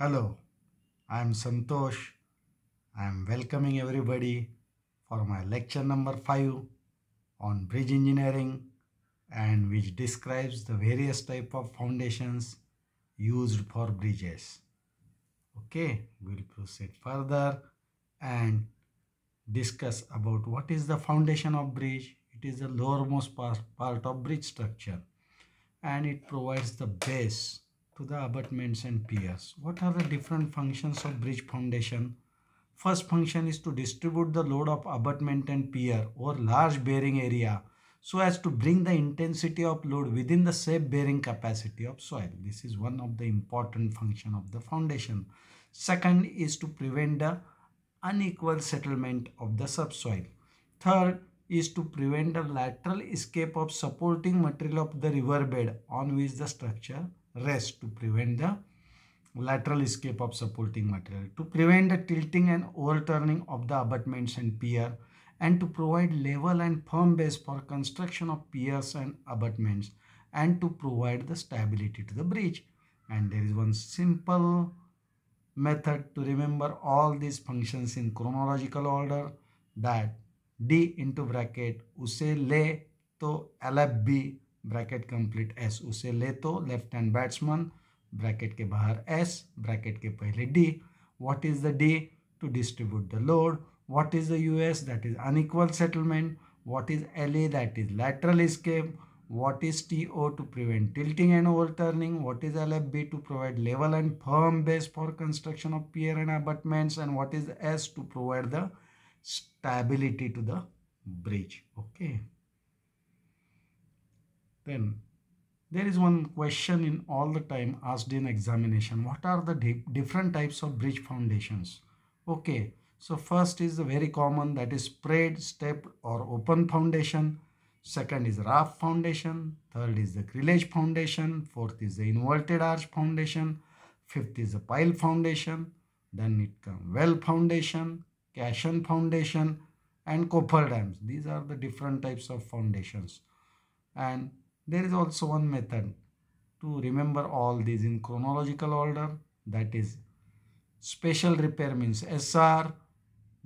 Hello, I am Santosh. I am welcoming everybody for my lecture number 5 on bridge engineering and which describes the various type of foundations used for bridges. Okay, we will proceed further and discuss about what is the foundation of bridge. It is the lowermost part, part of bridge structure and it provides the base to the abutments and piers. What are the different functions of bridge foundation? First function is to distribute the load of abutment and pier or large bearing area so as to bring the intensity of load within the safe bearing capacity of soil. This is one of the important function of the foundation. Second is to prevent the unequal settlement of the subsoil. Third is to prevent the lateral escape of supporting material of the riverbed on which the structure rest to prevent the lateral escape of supporting material, to prevent the tilting and overturning of the abutments and pier, and to provide level and firm base for construction of piers and abutments, and to provide the stability to the bridge. And there is one simple method to remember all these functions in chronological order that d into bracket use le to L bracket complete S उसे ले तो left hand batsman bracket के बाहर S bracket के पहले D what is the D to distribute the load what is the US that is unequal settlement what is L A that is lateral escape what is T O to prevent tilting and overturning what is L F B to provide level and firm base for construction of pier and abutments and what is S to provide the stability to the bridge okay Then there is one question in all the time asked in examination. What are the di different types of bridge foundations? Okay, so first is the very common that is spread, stepped or open foundation. Second is raft foundation. Third is the grillage foundation. Fourth is the inverted arch foundation. Fifth is the pile foundation. Then it comes well foundation, cashion foundation and copper dams. These are the different types of foundations. And there is also one method to remember all these in chronological order that is special repair means SR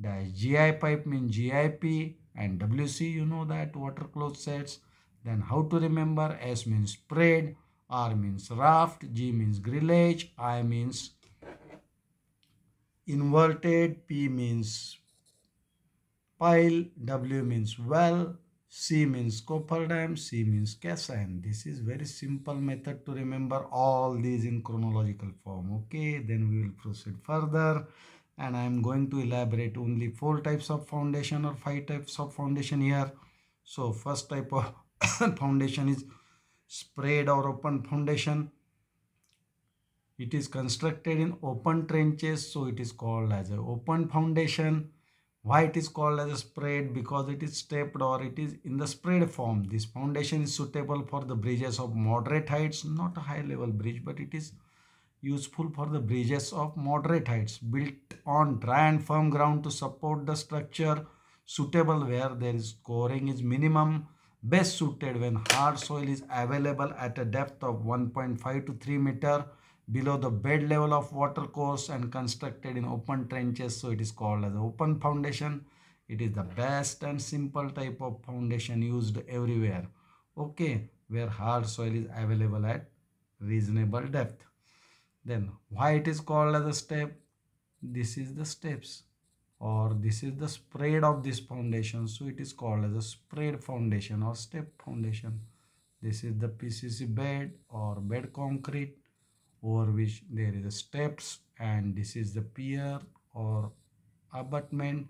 dash GI pipe means GIP and WC you know that water closed sets then how to remember S means spread R means raft G means grillage I means inverted P means pile W means well C means copper dam, C means cation. This is very simple method to remember all these in chronological form. Okay, then we will proceed further and I am going to elaborate only four types of foundation or five types of foundation here. So first type of foundation is spread or open foundation. It is constructed in open trenches so it is called as an open foundation why it is called as a spread because it is stepped or it is in the spread form this foundation is suitable for the bridges of moderate heights not a high level bridge but it is useful for the bridges of moderate heights built on dry and firm ground to support the structure suitable where there is scoring is minimum best suited when hard soil is available at a depth of 1.5 to 3 meter below the bed level of water course and constructed in open trenches so it is called as open foundation it is the best and simple type of foundation used everywhere okay where hard soil is available at reasonable depth then why it is called as a step this is the steps or this is the spread of this foundation so it is called as a spread foundation or step foundation this is the pcc bed or bed concrete over which there is a steps and this is the pier or abutment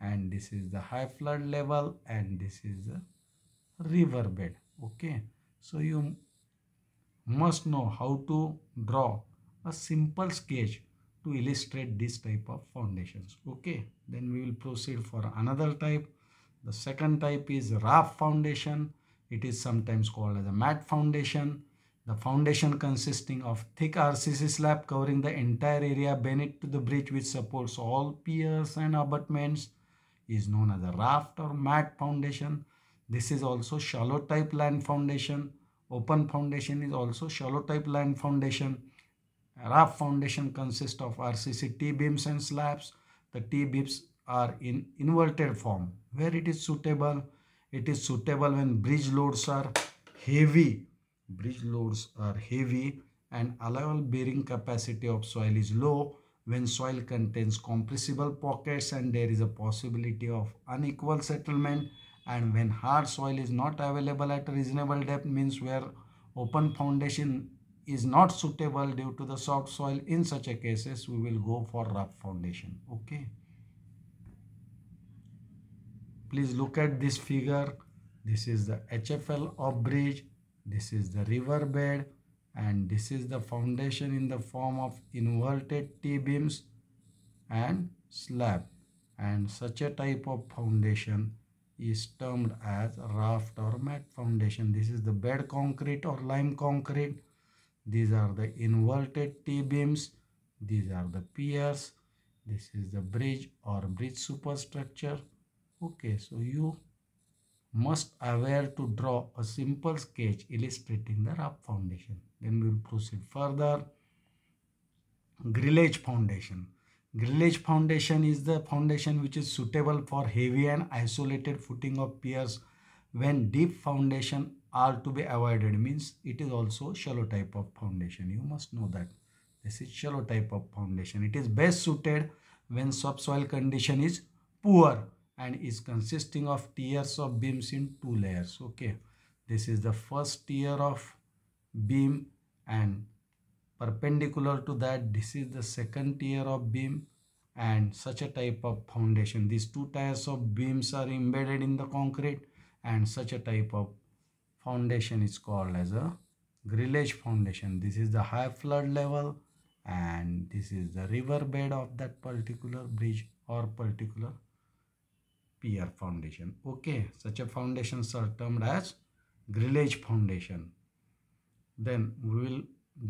and this is the high flood level and this is the riverbed okay so you must know how to draw a simple sketch to illustrate this type of foundations okay then we will proceed for another type the second type is raft foundation it is sometimes called as a mat foundation the foundation consisting of thick RCC slab covering the entire area beneath to the bridge which supports all piers and abutments is known as a raft or mat foundation. This is also shallow type land foundation. Open foundation is also shallow type land foundation. A raft foundation consists of RCC T-beams and slabs. The T-beams are in inverted form where it is suitable. It is suitable when bridge loads are heavy bridge loads are heavy and allowable bearing capacity of soil is low when soil contains compressible pockets and there is a possibility of unequal settlement and when hard soil is not available at a reasonable depth means where open foundation is not suitable due to the soft soil in such a cases we will go for rough foundation okay please look at this figure this is the hfl of bridge this is the river bed and this is the foundation in the form of inverted T-beams and slab and such a type of foundation is termed as raft or mat foundation. This is the bed concrete or lime concrete. These are the inverted T-beams. These are the piers. This is the bridge or bridge superstructure. Okay, so you must aware to draw a simple sketch illustrating the rough foundation. Then we will proceed further. Grillage foundation. Grillage foundation is the foundation which is suitable for heavy and isolated footing of piers when deep foundation are to be avoided means it is also shallow type of foundation. You must know that. This is shallow type of foundation. It is best suited when subsoil condition is poor and is consisting of tiers of beams in two layers okay this is the first tier of beam and perpendicular to that this is the second tier of beam and such a type of foundation these two tiers of beams are embedded in the concrete and such a type of foundation is called as a grillage foundation this is the high flood level and this is the river bed of that particular bridge or particular pier foundation okay such a foundations are termed as grillage foundation then we will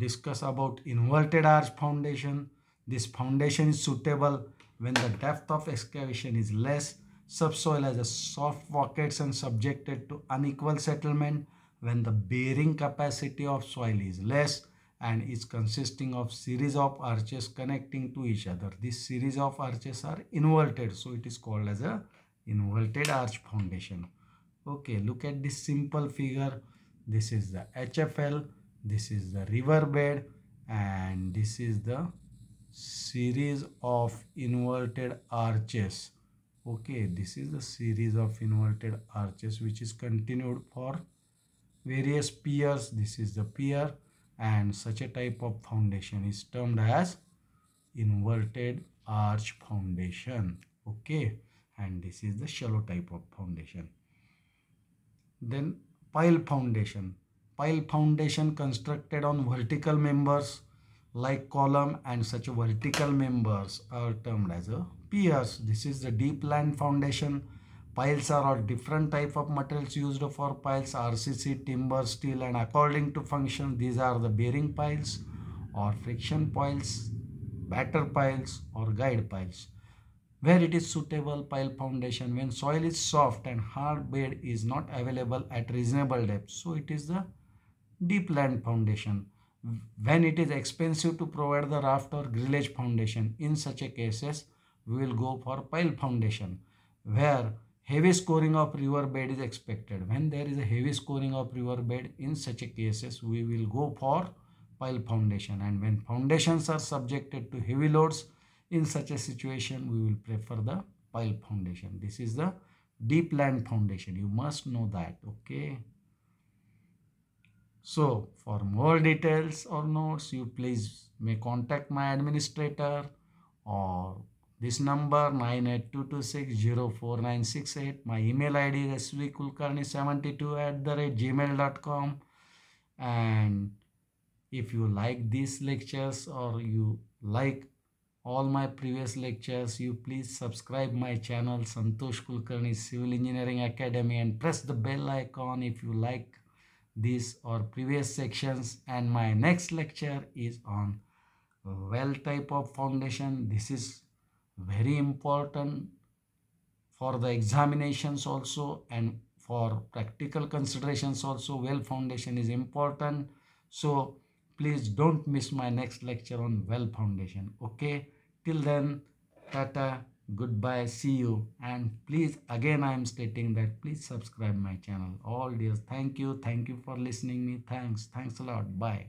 discuss about inverted arch foundation this foundation is suitable when the depth of excavation is less subsoil has soft pockets and subjected to unequal settlement when the bearing capacity of soil is less and is consisting of series of arches connecting to each other. This series of arches are inverted, so it is called as a inverted arch foundation okay look at this simple figure this is the hfl this is the river bed and this is the series of inverted arches okay this is the series of inverted arches which is continued for various piers this is the pier and such a type of foundation is termed as inverted arch foundation okay and this is the shallow type of foundation. Then pile foundation. Pile foundation constructed on vertical members like column and such vertical members are termed as a piers. This is the deep land foundation. Piles are different type of materials used for piles, RCC, timber, steel and according to function these are the bearing piles or friction piles, batter piles or guide piles where it is suitable pile foundation when soil is soft and hard bed is not available at reasonable depth so it is the deep land foundation when it is expensive to provide the raft or grillage foundation in such a cases we will go for pile foundation where heavy scoring of river bed is expected when there is a heavy scoring of river bed in such a cases we will go for pile foundation and when foundations are subjected to heavy loads in such a situation we will prefer the pile foundation this is the deep land foundation you must know that okay so for more details or notes you please may contact my administrator or this number nine eight two two six zero four nine six eight. my email id is svkulkarni72 at the rate gmail.com and if you like these lectures or you like all my previous lectures, you please subscribe my channel Santosh Kulkarni Civil Engineering Academy and press the bell icon if you like this or previous sections and my next lecture is on well type of foundation. This is very important for the examinations also and for practical considerations also well foundation is important. So please don't miss my next lecture on well foundation. Okay. Till then, tata, goodbye, see you. And please, again, I am stating that please subscribe my channel. All dears, thank you. Thank you for listening me. Thanks. Thanks a lot. Bye.